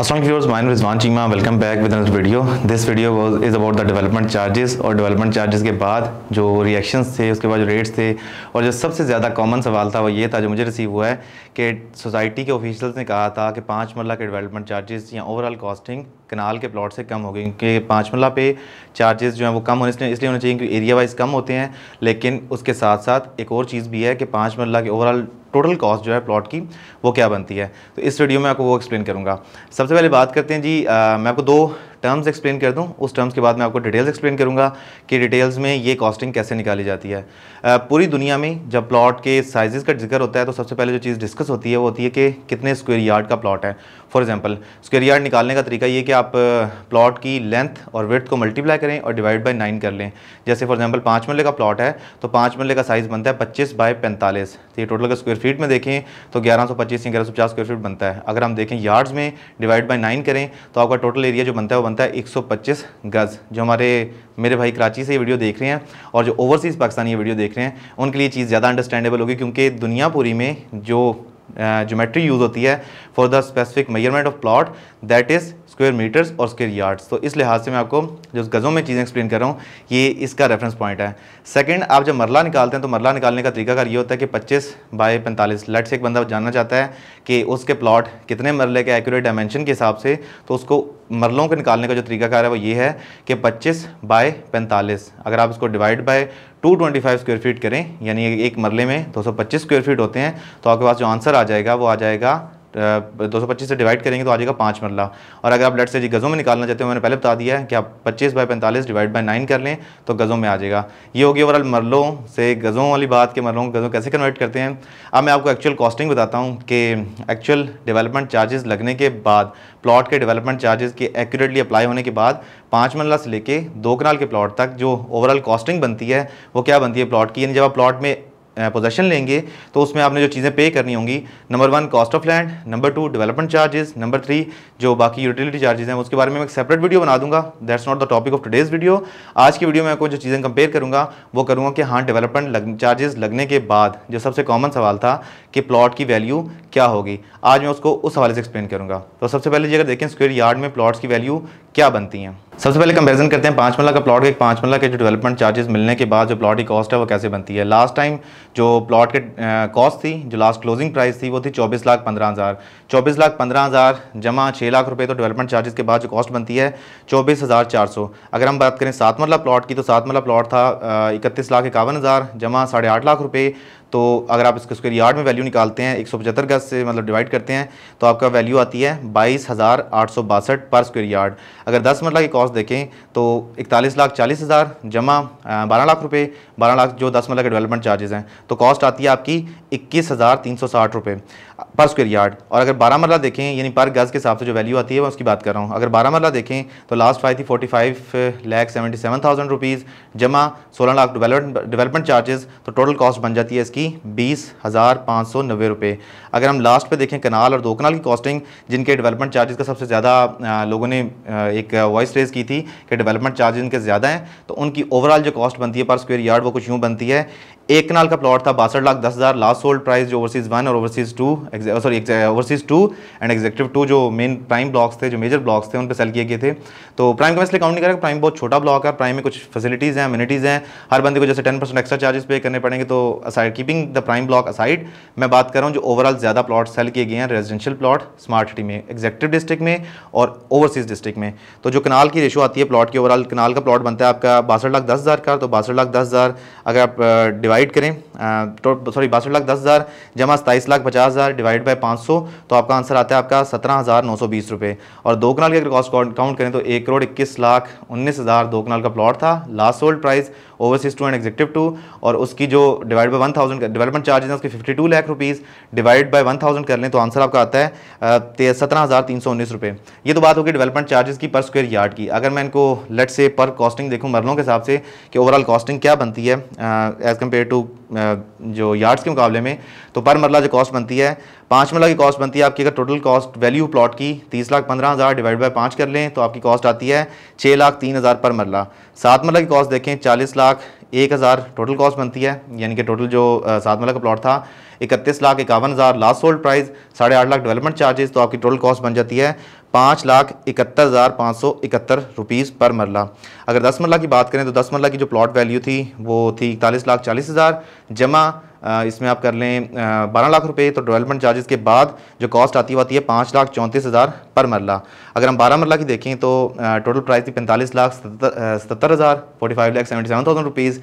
Assalamu viewers माइन Rizwan Cheema welcome back with back with another video. This video was, is और development charges के बाद जो reactions थे उसके बाद जो रेट्स थे और जो सबसे ज़्यादा कॉमन सवाल था वो ये था जो मुझे रिसीव हुआ है कि सोसाइटी के ऑफिशल्स ने कहा था कि पाँच मरला के डेवलपमेंट चार्जेस या ओवरऑल कॉस्टिंग कनाल के प्लॉट से कम हो गई क्योंकि पाँच मरला पे चार्जेस जो हैं वो कम होने इसलिए इसलिए होने चाहिए क्योंकि एरिया वाइज कम होते हैं लेकिन उसके साथ साथ एक और चीज़ भी है कि पाँच मरला के ओवरऑल टोटल कॉस्ट जो है प्लॉट की वो क्या बनती है तो इस वीडियो में आपको वो एक्सप्लेन करूँगा सबसे पहले बात करते हैं जी आ, मैं आपको दो टर्म्स एक्सप्लेन कर दूँ उस टर्म्स के बाद मैं आपको डिटेल्स एक्सप्लेन करूँगा कि डिटेल्स में ये कॉस्टिंग कैसे निकाली जाती है पूरी दुनिया में जब प्लॉट के साइज़ का जिक्र होता है तो सबसे पहले जो चीज़ डिस्कस होती है वो होती है कि कितने स्क्वेयर यार्ड का प्लॉट है फॉर एग्जाम्पल स्क्वेयर यार्ड निकालने का तरीका ये कि आप प्लॉट की लेंथ और वेथ को मल्टीप्लाई करें और डिवाइड बाई नाइन कर लें जैसे फॉर एग्जाम्पल पाँच मरले का प्लॉट है तो पाँच मरले का साइज़ बनता है पच्चीस बाई पैंतालीस तो ये टोटल का स्क्वेयर फीट में देखें तो ग्यारह सौ पच्चीस या ग्यारह सौ पचास स्क्वायर फीट बनता है अगर हम देखें यार्ड्स में डिवाइड बाई नाइन करें तो आपका टोटल एरिया जो बनता है वो बनता है 125 गज़ जो हमारे मेरे भाई कराची से ये वीडियो देख रहे हैं और जो ओवरसीज़ पाकिस्तानी ये वीडियो देख रहे हैं उनके लिए चीज़ ज़्यादा अंडरस्टैंडेबल होगी क्योंकि दुनिया पूरी में जो जोमेट्री यूज़ होती है for the specific measurement of plot that is square metres और स्क्वायर यार्ड्स तो इस लिहाज से मैं आपको जो गज़ों में चीज़ें एक्सप्लेन कर रहा हूँ ये इसका रेफरेंस पॉइंट है सेकंड आप जब मरला निकालते हैं तो मरला निकालने का तरीकाकार ये होता है कि 25 बाय 45 लट से एक बंदा जानना चाहता है कि उसके प्लॉट कितने मरले के एक्यूरेट डायमेंशन के हिसाब से तो उसको मरलों के निकालने का जो तरीकाकार है वो ये है कि पच्चीस बाय पैंतालीस अगर आप इसको डिवाइड बाय 225 स्क्वायर फीट करें यानी एक मरले में 225 स्क्वायर फीट होते हैं तो आपके पास जो आंसर आ जाएगा वो आ जाएगा दो सौ पच्चीस से डिवाइड करेंगे तो आ जाएगा पाँच मरला और अगर आप लेट से जी गज़ों में निकालना चाहते हो मैंने पहले बता दिया है कि आप पच्चीस बाई पैंतालीस डिवाइड बाई नाइन कर लें तो गज़ों में आ जाएगा ये होगी ओवरऑल मरलों से गज़ों वाली बात के मरलों को गज़ों कैसे कन्वर्ट करते हैं अब मैं आपको एक्चुअल कॉस्टिंग बताता हूँ कि एक्चुअल डेवलपमेंट चार्जेस लगने के बाद प्लॉट के डेवलपमेंट चार्जेस के एक्यूरेटली अप्लाई होने के बाद पाँच मरला से लेके दो कनाल के प्लॉट तक जो ओवरऑल कॉस्टिंग बनती है वो क्या बनती है प्लॉट की यानी जब आप प्लॉट में पोजेशन लेंगे तो उसमें आपने जो चीज़ें पे करनी होंगी number one cost of land number two development charges number three जो बाकी यूटिलिटी चार्जेस हैं उसके बारे में मैं एक सेपरेट वीडियो बना दूंगा that's not the topic of today's video आज की वीडियो में आपको जो चीज़ें कंपेयर करूँगा वो करूँगा कि हाँ डेवलपमेंट लग, चार्जेस लगने के बाद जो सबसे कॉमन सवाल था कि प्लॉट की वैल्यू क्या होगी आज मैं उसको उस हवाले से एक्सप्लेन करूँगा तो सबसे पहले जी अगर देखें स्क्वेयर यार्ड में प्लॉट्स की वैल्यू क्या बनती हैं सबसे पहले कंपैरिजन करते हैं पाँच मल्ला का प्लॉट का एक पाँच मल्ला के जो डेवलपमेंट चार्जेस मिलने के बाद जो प्लॉट की कॉस्ट है वो कैसे बनती है लास्ट टाइम जो प्लॉट के कॉस्ट थी जो लास्ट क्लोजिंग प्राइस थी वो थी चौबीस लाख पंद्रह हज़ार चौबीस लाख पंद्रह हज़ार जमा छः लाख रुपए तो डेवलपमेंट चार्जेस के बाद जो कॉस्ट बनती है चौबीस हज़ार चार सौ अगर हम बात करें सात मल्ला प्लॉट की तो सात मल्ला प्लॉट था इकतीस लाख इक्यावन हज़ार जमा साढ़े आठ लाख रुपये तो अगर आप इसके स्क्वायर यार्ड में वैल्यू निकालते हैं एक सौ पचहत्तर गज से मतलब डिवाइड करते हैं तो आपका वैल्यू आती है बाईस हज़ार आठ सौ बासठ पर स्क्वायर यार्ड अगर दस मरला मतलब की कॉस्ट देखें तो इकतालीस लाख चालीस हज़ार जमा बारह लाख रुपये बारह लाख जो दस मरला के डेवलपमेंट चार्जेस हैं तो कॉस्ट आती है आपकी इक्कीस हज़ार तीन सौ साठ रुपये पर स्क्वेयर यार्ड और अगर बारह मरला देखें यानी पर गज़ के हिसाब से जो वैल्यू आती है मैं उसकी बात कर रहा हूँ अगर बारह मरला देखें तो लास्ट आई थी forty five lakh seventy seven thousand rupees जमा सोलह लाख डेवलपमेंट डेवलपमेंट चार्जेस तो टोटल कॉस्ट बन जाती है इसकी बीस हज़ार पाँच सौ नब्बे रुपये अगर हम लास्ट पर देखें कनाल और दो कनाल की कॉस्टिंग जिनके डेवलपमेंट चार्जेस का सबसे ज़्यादा लोगों ने एक वॉइस रेज की थी कि डेवलपमेंट चार्ज इनके ज़्यादा हैं तो उनकी ओवरऑल जो कॉस्ट बनती है पर स्क्वेयर यार्ड वो कुछ यूँ बनती है एक कनाल का प्लॉट था बासठ लाख दस हज़ार लास्ट सोल्ड प्राइस जो ओवरसीज़ वन और overseas two sorry overseas two and executive two जो मेन प्राइम ब्लॉक्स थे जो मेजर ब्लॉक्स थे उन पर सेल किए गए थे तो प्राइम का मैं इसलिए काउंट नहीं करेगा प्राइम बहुत छोटा ब्लॉक है प्राइम में कुछ फैसिलिटीज़ हैं अम्यूनिटीज़ हैं हर बंदे को जैसे टेन परसेंट एक्स्ट्रा चार्जेस पे करने पड़ेंगे तो aside keeping the prime block aside मैं बात कर रहा हूँ जो ओवरऑल ज़्यादा प्लॉट सेल किए गए हैं रेजिडेंशियल प्लॉट स्मार्ट सिटी में एग्जेक्टिव डिस्ट्रिक्ट में और ओवरसीज़ डिस्ट्रिक्ट में तो जो कनाल की रेशो आती है प्लॉट की ओवरऑल कनाल का प्लॉट बनता है आपका बासठ लाख दस हज़ार का तो बासठ लाख दस हज़ार अगर आप डिवाइड uh, डिवाइड करें तो सॉरी बासठ लाख दस हज़ार जमा सताईस लाख पचास हज़ार डिवाइड बाई पाँच सौ तो आपका आंसर आता है आपका सत्रह हज़ार नौ सौ बीस रुपये और दो कनाल की अगर कॉस्ट काउंट करें तो एक करोड़ इक्कीस लाख उन्नीस हज़ार दो कनाल का प्लॉट था last sold price overseas two and executive two और उसकी जो divide by one thousand development charges हैं उसके fifty two lakh rupees divide by one thousand कर लें तो आंसर आपका आता है सत्रह हज़ार तीन सौ उन्नीस रुपये ये तो बात होगी डेवलपमेंट चार्जेस की पर स्क्वेयर यार्ड की अगर मैं इनको लेट से पर कॉस्टिंग देखूँ मरलों के हिसाब से कि ओवरऑल कॉस्टिंग क्या बनती है एज़ कम्पेयर टू जो यार्ड्स के मुकाबले में तो पर मरला जो कॉस्ट बनती है पाँच मरला की कॉस्ट बनती है आपकी अगर टोटल कॉस्ट वैल्यू प्लॉट की तीस लाख पंद्रह हज़ार डिवाइड बाई पाँच कर लें तो आपकी कॉस्ट आती है छः लाख तीन हज़ार पर मरला सात मरला की कॉस्ट देखें चालीस लाख एक हज़ार टोटल कॉस्ट बनती है यानी कि टोटल जो सात मरला का प्लॉट था इकतीस लाख इक्यावन हज़ार लास्ट सोल्ड प्राइस साढ़े आठ लाख डेवलपमेंट चार्जेस तो आपकी टोटल कॉस्ट बन जाती है पाँच लाख इकहत्तर हज़ार पाँच सौ इकहत्तर रुपीज़ पर मरला अगर दस मरला की बात करें तो दस मरला की जो प्लॉट वैल्यू थी वो थी इकतालीस लाख चालीस हज़ार जमा इसमें आप कर लें बारह लाख रुपए तो डेवलपमेंट चार्जेस के बाद जो कॉस्ट आती आती है पाँच लाख चौंतीस हज़ार पर मरला अगर हम बारह मरला की देखें तो टोटल प्राइस थी पैंतालीस लाख सत्तर हज़ार forty five lakh seventy seven thousand rupees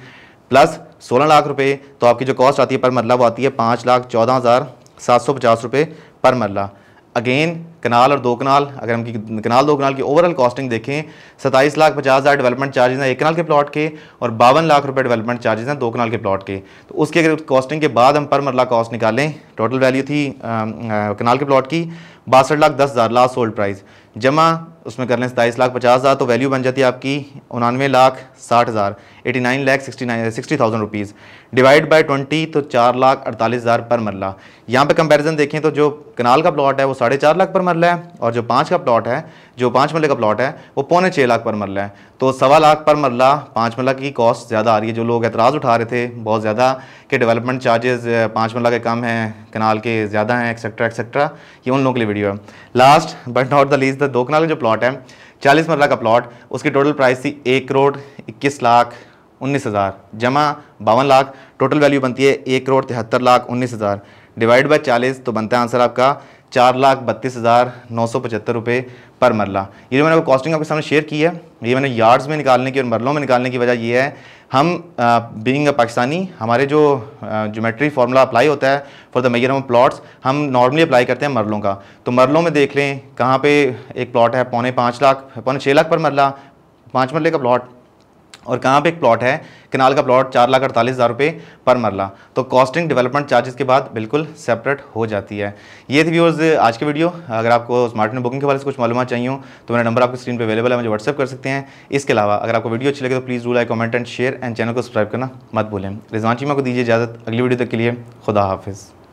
plus सोलह लाख रुपए तो आपकी जो कॉस्ट आती है पर मरला वो आती है पाँच लाख चौदह हज़ार सात सौ पचास रुपये पर मरला अगेन कनाल और दो कनाल अगर हम की कनाल दो कनाल की ओवरऑल कॉस्टिंग देखें सताईस लाख पचास हज़ार डेवलपमेंट चार्जेस हैं एक कनाल के प्लॉट के और बावन लाख रुपए डेवलपमेंट चार्जेस हैं दो कनाल के प्लॉट के तो उसके अगर कॉस्टिंग के बाद हम पर मरला कॉस्ट निकालें टोटल वैल्यू थी आ, आ, कनाल के प्लॉट की बासठ लाख दस हज़ार लास्ट होल्ड प्राइस जमा उसमें कर लें सताईस लाख पचास हज़ार तो वैल्यू बन जाती है आपकी उनानवे लाख साठ हज़ार eighty nine lakh sixty nine sixty thousand rupees divide by twenty तो चार लाख अड़तालीस हज़ार पर मरला यहाँ पे कंपैरिजन देखें तो जो कनाल का प्लॉट है वो साढ़े चार लाख पर मरला है और जो पाँच का प्लॉट है जो पाँच मरले का प्लॉट है वो पौने छः लाख पर मरला है तो सवा लाख पर मरला पाँच मरला की कॉस्ट ज़्यादा आ रही है जो लोग एतराज़ उठा रहे थे बहुत ज़्यादा कि डेवलपमेंट चार्जेस पाँच मरला के कम हैं कनाल के ज़्यादा हैं एक्सेट्रा एक्सेट्रा ये उन लोगों के लिए वीडियो है last but not the least the दो कनाल जो प्लॉट प्लॉट है चालीस मरला का प्लॉट उसकी टोटल प्राइस थी एक करोड़ इक्कीस लाख उन्नीस हज़ार जमा बावन लाख टोटल वैल्यू बनती है एक करोड़ तिहत्तर लाख उन्नीस हज़ार डिवाइड बाई चालीस तो बनता है आंसर आपका चार लाख बत्तीस हज़ार नौ सौ पचहत्तर रुपये पर मरला ये जो मैंने कॉस्टिंग आपके सामने शेयर की है ये मैंने यार्ड्स में निकालने की और मरलों में निकालने की वजह ये है हम बीइंग अ पाकिस्तानी हमारे जो जोमेट्री फार्मूला अप्लाई होता है for the major of plots हम नॉर्मली अप्लाई करते हैं मरलों का तो मरलों में देख लें कहाँ पे एक प्लॉट है पौने पाँच लाख पौने छः लाख पर मरला पाँच मरले का प्लॉट और कहाँ पे एक प्लॉट है किनाल का प्लॉट चार लाख अड़तालीस हज़ार रुपये पर मरला तो कॉस्टिंग डेवलपमेंट चार्जेस के बाद बिल्कुल सेपरेट हो जाती है ये थी व्यूर्स आज की वीडियो अगर आपको स्मार्ट बुकिंग के बारे से कुछ मालूम चाहिए हो तो मेरा नंबर आपकी स्क्रीन पर अवेलेबल है मुझे व्हाट्सअप कर सकते हैं इसके अलावा अगर आपको वीडियो अच्छी लगे तो please do like comment and share and channel को सब्सक्राइब करना मत भूलें रिजवान चीमा को दीजिए इजाज़त अगली वीडियो तक के लिए खुदा हाफिज़